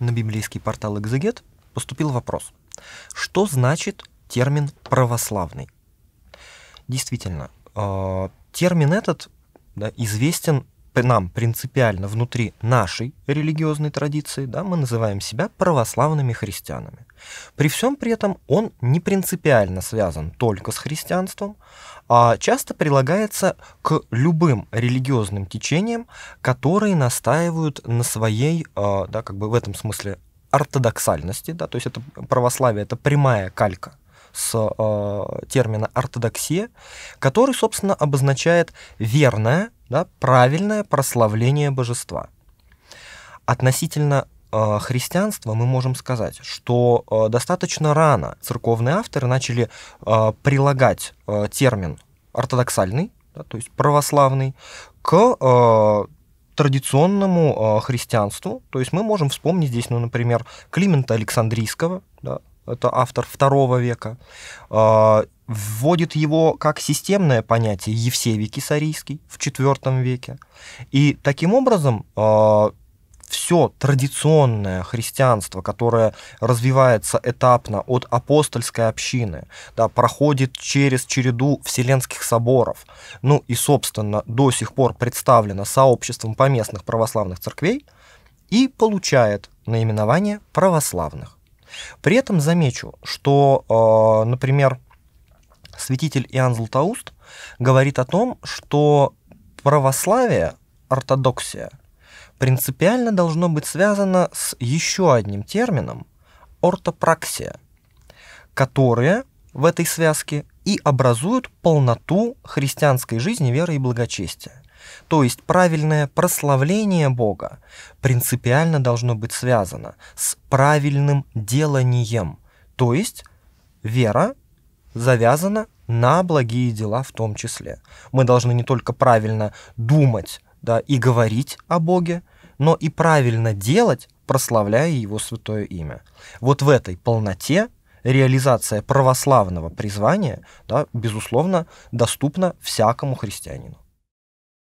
на библейский портал «Экзегет» поступил вопрос, что значит термин «православный»? Действительно, э, термин этот известен нам принципиально внутри нашей религиозной традиции, да, мы называем себя православными христианами. При всем при этом он не принципиально связан только с христианством, а часто прилагается к любым религиозным течениям, которые настаивают на своей, а, да, как бы в этом смысле ортодоксальности, да, то есть это православие, это прямая калька с э, термина ортодоксия, который, собственно, обозначает верное, да, правильное прославление божества. Относительно э, христианства мы можем сказать, что э, достаточно рано церковные авторы начали э, прилагать э, термин ортодоксальный, да, то есть православный, к э, традиционному э, христианству. То есть мы можем вспомнить здесь, ну, например, Климента Александрийского, да, это автор второго века, а, вводит его как системное понятие Евсевий Кисарийский в IV веке. И таким образом а, все традиционное христианство, которое развивается этапно от апостольской общины, да, проходит через череду вселенских соборов, ну и, собственно, до сих пор представлено сообществом поместных православных церквей и получает наименование православных. При этом замечу, что, э, например, святитель Иоанн Златоуст говорит о том, что православие, ортодоксия, принципиально должно быть связано с еще одним термином – ортопраксия, которая в этой связке и образует полноту христианской жизни веры и благочестия. То есть правильное прославление Бога принципиально должно быть связано с правильным деланием. То есть вера завязана на благие дела в том числе. Мы должны не только правильно думать да, и говорить о Боге, но и правильно делать, прославляя Его святое имя. Вот в этой полноте реализация православного призвания, да, безусловно, доступна всякому христианину.